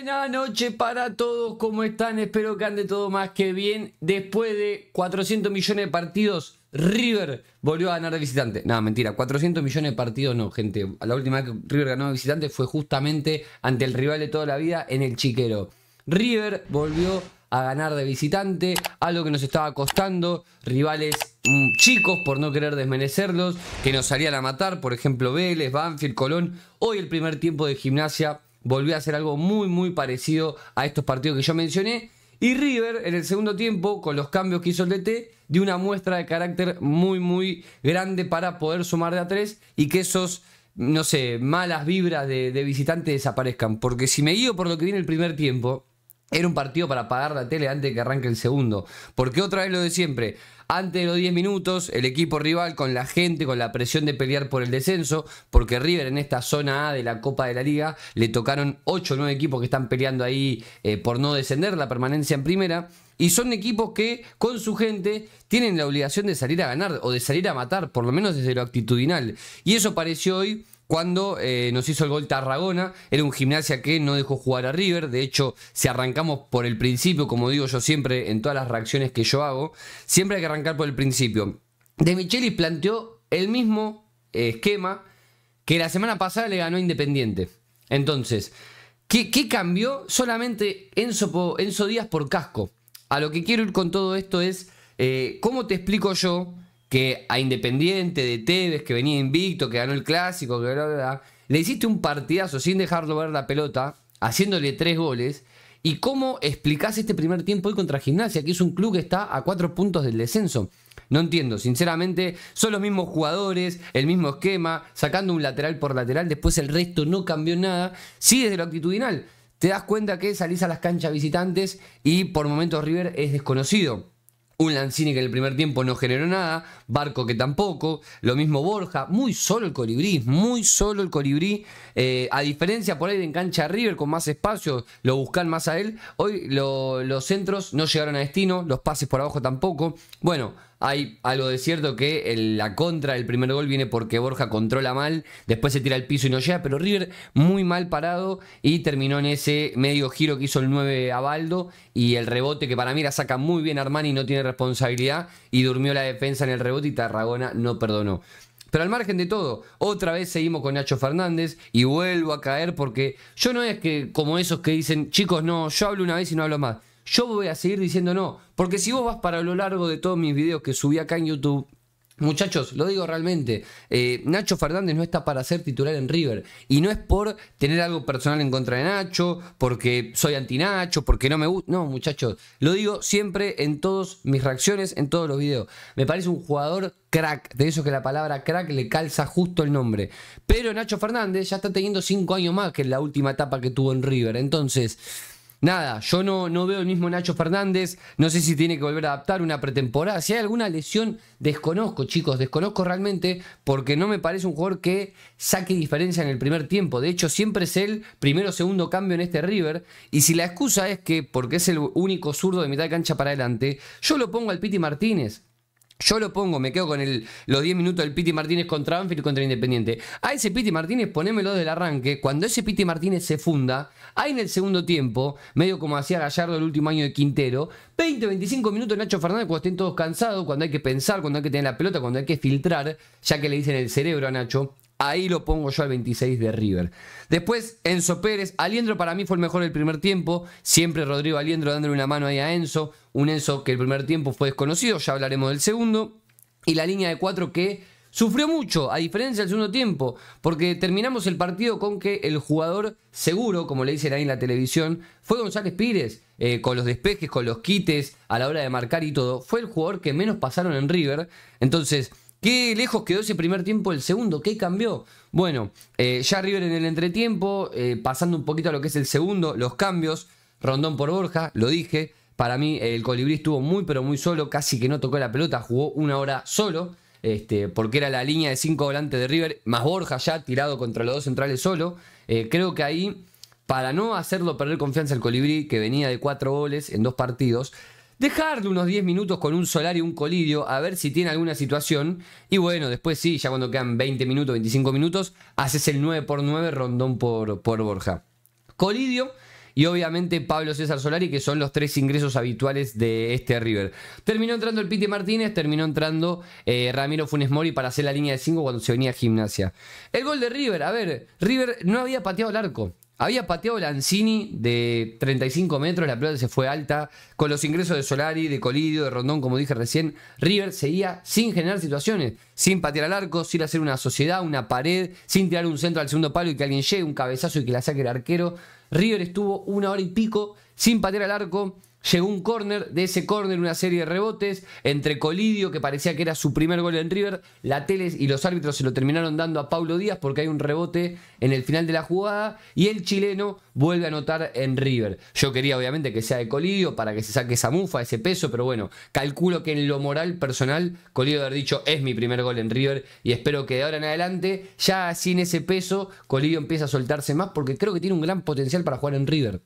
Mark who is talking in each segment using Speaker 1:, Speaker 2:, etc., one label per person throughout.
Speaker 1: Buenas noches para todos, ¿cómo están? Espero que ande todo más que bien. Después de 400 millones de partidos, River volvió a ganar de visitante. No, mentira, 400 millones de partidos no, gente. La última vez que River ganó de visitante fue justamente ante el rival de toda la vida en el Chiquero. River volvió a ganar de visitante, algo que nos estaba costando, rivales mm, chicos por no querer desmerecerlos, que nos salían a matar, por ejemplo Vélez, Banfield, Colón. Hoy el primer tiempo de gimnasia volvió a hacer algo muy, muy parecido a estos partidos que yo mencioné. Y River, en el segundo tiempo, con los cambios que hizo el DT, dio una muestra de carácter muy, muy grande para poder sumar de a tres y que esos, no sé, malas vibras de, de visitante desaparezcan. Porque si me guío por lo que viene el primer tiempo, era un partido para apagar la tele antes de que arranque el segundo. Porque otra vez lo de siempre, antes de los 10 minutos, el equipo rival con la gente, con la presión de pelear por el descenso, porque River en esta zona A de la Copa de la Liga le tocaron 8 o 9 equipos que están peleando ahí eh, por no descender la permanencia en primera. Y son equipos que con su gente tienen la obligación de salir a ganar o de salir a matar, por lo menos desde lo actitudinal. Y eso pareció hoy cuando eh, nos hizo el gol Tarragona. Era un gimnasia que no dejó jugar a River. De hecho, si arrancamos por el principio, como digo yo siempre en todas las reacciones que yo hago, siempre hay que arrancar por el principio. De Micheli planteó el mismo eh, esquema que la semana pasada le ganó Independiente. Entonces, ¿qué, cambió? Solamente Enzo, Díaz por casco. A lo que quiero ir con todo esto es, eh, ¿cómo te explico yo? que a Independiente, de Tevez, que venía invicto, que ganó el clásico, que le hiciste un partidazo sin dejarlo ver la pelota, haciéndole tres goles. ¿Y cómo explicás este primer tiempo hoy contra Gimnasia, que es un club que está a cuatro puntos del descenso? No entiendo, sinceramente, son los mismos jugadores, el mismo esquema, sacando un lateral por lateral, después el resto no cambió nada. Sí, desde lo actitudinal, te das cuenta que salís a las canchas visitantes y por momentos River es desconocido. Un Lanzini que en el primer tiempo no generó nada, Barco que tampoco, lo mismo Borja, muy solo el colibrí, muy solo el colibrí. Eh, a diferencia por ahí de engancha River con más espacio, lo buscan más a él. Hoy los centros no llegaron a destino, los pases por abajo tampoco. Bueno, hay algo de cierto que la contra del primer gol viene porque Borja controla mal, después se tira al piso y no llega, pero River muy mal parado y terminó en ese medio giro que hizo el 9 Baldo y el rebote que para mí la saca muy bien Armani, no tiene responsabilidad y durmió la defensa en el rebote y Tarragona no perdonó. Pero al margen de todo, otra vez seguimos con Nacho Fernández y vuelvo a caer porque yo no es que como esos que dicen, chicos, no, yo hablo una vez y no hablo más yo voy a seguir diciendo no. Porque si vos vas para lo largo de todos mis videos que subí acá en YouTube, Muchachos, lo digo realmente, eh, Nacho Fernández no está para ser titular en River. Y no es por tener algo personal en contra de Nacho, porque soy anti-Nacho, porque no me gusta. No, muchachos, lo digo siempre en todas mis reacciones, en todos los videos. Me parece un jugador crack, de eso que la palabra crack le calza justo el nombre. Pero Nacho Fernández ya está teniendo 5 años más que en la última etapa que tuvo en River. Entonces nada, yo no, no veo el mismo Nacho Fernández, no sé si tiene que volver a adaptar una pretemporada, si hay alguna lesión, desconozco chicos, desconozco realmente porque no me parece un jugador que saque diferencia en el primer tiempo, de hecho siempre es el primero o segundo cambio en este River y si la excusa es que porque es el único zurdo de mitad de cancha para adelante, yo lo pongo al Piti Martínez, yo lo pongo, me quedo con el, los 10 minutos del Piti Martínez contra Banfield contra Independiente. A ese Piti Martínez, ponémelo del arranque. Cuando ese Piti Martínez se funda, ahí en el segundo tiempo, medio como hacía Gallardo el último año de Quintero, 20, 25 minutos Nacho Fernández cuando estén todos cansados, cuando hay que pensar, cuando hay que tener la pelota, cuando hay que filtrar, ya que le dicen el cerebro a Nacho. Ahí lo pongo yo al 26 de River. Después, Enzo Pérez. Aliendro para mí fue el mejor del primer tiempo. Siempre Rodrigo Aliendro dándole una mano ahí a Enzo. Un Enzo que el primer tiempo fue desconocido, ya hablaremos del segundo. Y la línea de cuatro que sufrió mucho, a diferencia del segundo tiempo, porque terminamos el partido con que el jugador seguro, como le dicen ahí en la televisión, fue González Pires. Eh, con los despejes, con los quites, a la hora de marcar y todo. Fue el jugador que menos pasaron en River. Entonces Qué lejos quedó ese primer tiempo el segundo, qué cambió. Bueno, eh, ya River en el entretiempo, eh, pasando un poquito a lo que es el segundo, los cambios, Rondón por Borja, lo dije, para mí el colibrí estuvo muy pero muy solo, casi que no tocó la pelota, jugó una hora solo, este, porque era la línea de cinco volantes de River, más Borja ya tirado contra los dos centrales solo. Eh, creo que ahí, para no hacerlo perder confianza al colibrí, que venía de cuatro goles en dos partidos, dejarle unos 10 minutos con un solar y un colidio a ver si tiene alguna situación. Y bueno, después sí, ya cuando quedan 20 minutos, 25 minutos, haces el 9x9 rondón por, por Borja. Colidio y obviamente Pablo César Solari, que son los tres ingresos habituales de este River. Terminó entrando el Piti Martínez, terminó entrando eh, Ramiro Funes Mori para hacer la línea de 5 cuando se venía a gimnasia. El gol de River, a ver, River no había pateado el arco. Había pateado Lanzini de 35 metros, la pelota se fue alta. Con los ingresos de Solari, de Colidio, de Rondón, como dije recién, River seguía sin generar situaciones, sin patear al arco, sin hacer una sociedad, una pared, sin tirar un centro al segundo palo y que alguien llegue, un cabezazo y que la saque el arquero. River estuvo una hora y pico sin patear al arco, Llegó un córner, de ese córner una serie de rebotes entre Colidio, que parecía que era su primer gol en River, la Teles y los árbitros se lo terminaron dando a Paulo Díaz porque hay un rebote en el final de la jugada y el chileno vuelve a anotar en River. Yo quería obviamente que sea de Colidio para que se saque esa mufa, ese peso, pero bueno, calculo que en lo moral personal Colidio haber dicho es mi primer gol en River y espero que de ahora en adelante, ya sin ese peso, Colidio empiece a soltarse más porque creo que tiene un gran potencial para jugar en River.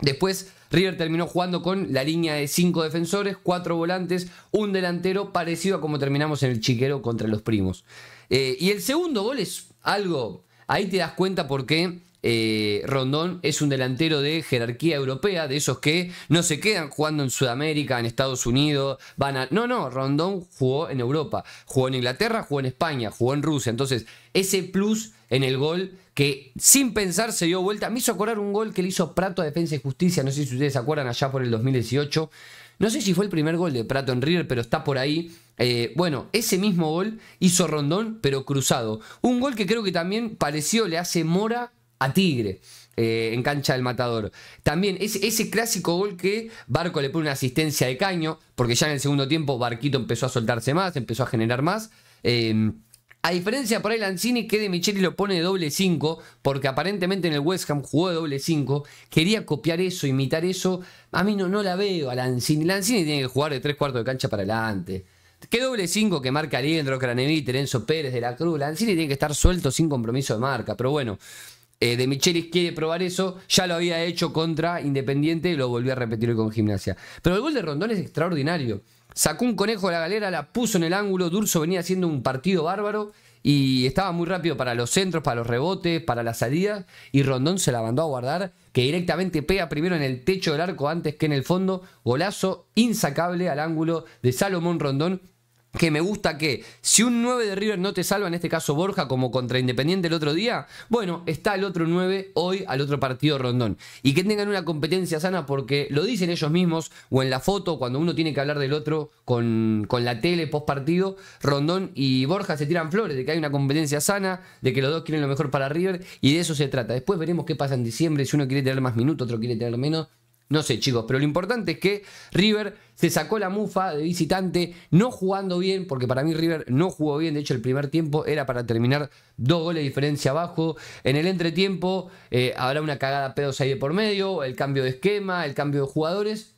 Speaker 1: Después River terminó jugando con la línea de 5 defensores, 4 volantes, un delantero, parecido a como terminamos en el chiquero contra los primos. Eh, y el segundo gol es algo, ahí te das cuenta por qué eh, Rondón es un delantero de jerarquía europea, de esos que no se quedan jugando en Sudamérica, en Estados Unidos, van a... No, no, Rondón jugó en Europa, jugó en Inglaterra, jugó en España, jugó en Rusia. Entonces, ese plus en el gol que sin pensar se dio vuelta. Me hizo acordar un gol que le hizo Prato a Defensa y Justicia, no sé si ustedes se acuerdan, allá por el 2018. No sé si fue el primer gol de Prato en River, pero está por ahí. Eh, bueno, ese mismo gol hizo Rondón, pero cruzado. Un gol que creo que también pareció le hace Mora a Tigre. Eh, en cancha del matador. También ese, clásico gol que Barco le pone una asistencia de caño, porque ya en el segundo tiempo Barquito empezó a soltarse más, empezó a generar más. Eh, a diferencia por ahí Lanzini que de michelis lo pone de doble 5, porque aparentemente en el West Ham jugó de doble 5, quería copiar eso, imitar eso. A mí no, no la veo a Lanzini. Lanzini tiene que jugar de tres cuartos de cancha para adelante. ¿Qué doble 5 que marca Leandro Craneví, Terenzo Pérez de la Cruz? Lanzini tiene que estar suelto sin compromiso de marca, pero bueno. Eh, de Michelis quiere probar eso, ya lo había hecho contra Independiente, y lo volvió a repetir hoy con Gimnasia. Pero el gol de Rondón es extraordinario. Sacó un conejo de la galera, la puso en el ángulo. Durso venía haciendo un partido bárbaro y estaba muy rápido para los centros, para los rebotes, para las salidas. Y Rondón se la mandó a guardar, que directamente pega primero en el techo del arco antes que en el fondo. Golazo insacable al ángulo de Salomón Rondón que me gusta que si un 9 de River no te salva, en este caso Borja, como contra Independiente el otro día, bueno, está el otro 9 hoy al otro partido Rondón. Y que tengan una competencia sana porque lo dicen ellos mismos o en la foto, cuando uno tiene que hablar del otro con, con la tele post partido, Rondón y Borja se tiran flores de que hay una competencia sana, de que los dos quieren lo mejor para River y de eso se trata. Después veremos qué pasa en diciembre, si uno quiere tener más minutos, otro quiere tener menos, no sé, chicos, pero lo importante es que River se sacó la mufa de visitante, no jugando bien, porque para mí River no jugó bien. De hecho, el primer tiempo era para terminar dos goles de diferencia abajo. En el entretiempo eh, habrá una cagada pedos ahí de por medio, el cambio de esquema, el cambio de jugadores.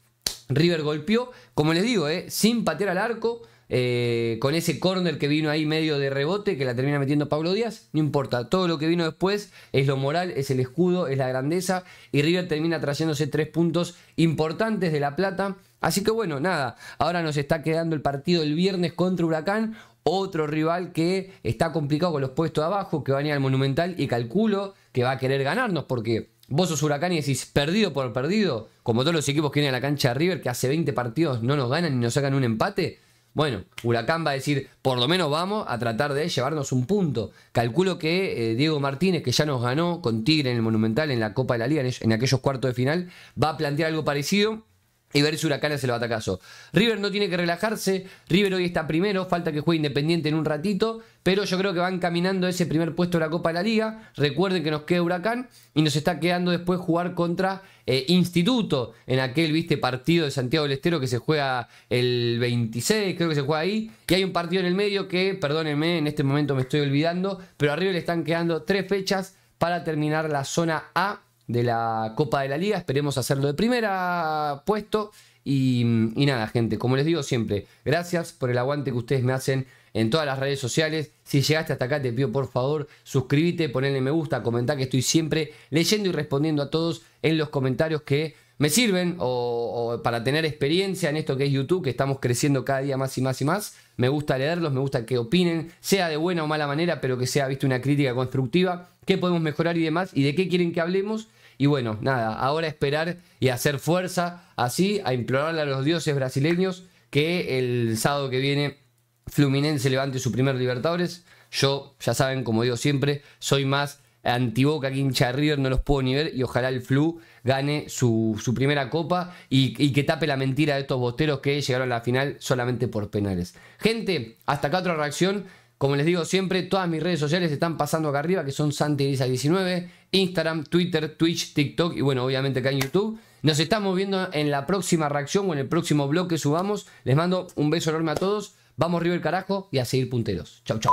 Speaker 1: River golpeó, como les digo, eh, sin patear al arco. Eh, con ese córner que vino ahí medio de rebote, que la termina metiendo Pablo Díaz, no importa, todo lo que vino después es lo moral, es el escudo, es la grandeza, y River termina trayéndose tres puntos importantes de La Plata. Así que bueno, nada, ahora nos está quedando el partido el viernes contra Huracán, otro rival que está complicado con los puestos de abajo, que va a ir al Monumental y calculo que va a querer ganarnos porque vos sos Huracán y decís perdido por perdido, como todos los equipos que vienen a la cancha de River que hace 20 partidos no nos ganan ni nos sacan un empate. Bueno, Huracán va a decir, por lo menos vamos a tratar de llevarnos un punto. Calculo que eh, Diego Martínez, que ya nos ganó con Tigre en el Monumental, en la Copa de la Liga, en aquellos cuartos de final, va a plantear algo parecido y ver si Huracán va a batacazo. River no tiene que relajarse. River hoy está primero. Falta que juegue Independiente en un ratito. Pero yo creo que van caminando ese primer puesto de la Copa de la Liga. Recuerden que nos queda Huracán. Y nos está quedando después jugar contra eh, Instituto. En aquel, viste, partido de Santiago del Estero que se juega el 26. Creo que se juega ahí. Y hay un partido en el medio que, perdónenme, en este momento me estoy olvidando. Pero a River le están quedando tres fechas para terminar la zona A de la Copa de la Liga. Esperemos hacerlo de primera puesto. Y, nada, gente, como les digo siempre, gracias por el aguante que ustedes me hacen en todas las redes sociales. Si llegaste hasta acá, te pido por favor, suscríbete, Ponle me gusta, comentar que estoy siempre leyendo y respondiendo a todos en los comentarios que me sirven o, para tener experiencia en esto que es YouTube, que estamos creciendo cada día más y más y más. Me gusta leerlos, me gusta que opinen, sea de buena o mala manera, pero que sea, una crítica constructiva, qué podemos mejorar y demás, y de qué quieren que hablemos. Y bueno, nada, ahora esperar y hacer fuerza así, a implorarle a los dioses brasileños que el sábado que viene Fluminense levante su primer Libertadores. Yo, ya saben, como digo siempre, soy más antiboca que hincha de River, no los puedo ni ver. Y ojalá el Flu gane su, primera copa y, y, que tape la mentira de estos bosteros que llegaron a la final solamente por penales. Gente, hasta acá otra reacción. Como les digo siempre, todas mis redes sociales están pasando acá arriba, que son elisa 19 Instagram, Twitter, Twitch, TikTok y bueno, obviamente acá en YouTube. Nos estamos viendo en la próxima reacción o en el próximo blog que subamos. Les mando un beso enorme a todos. Vamos arriba el carajo y a seguir punteros. Chau, chau.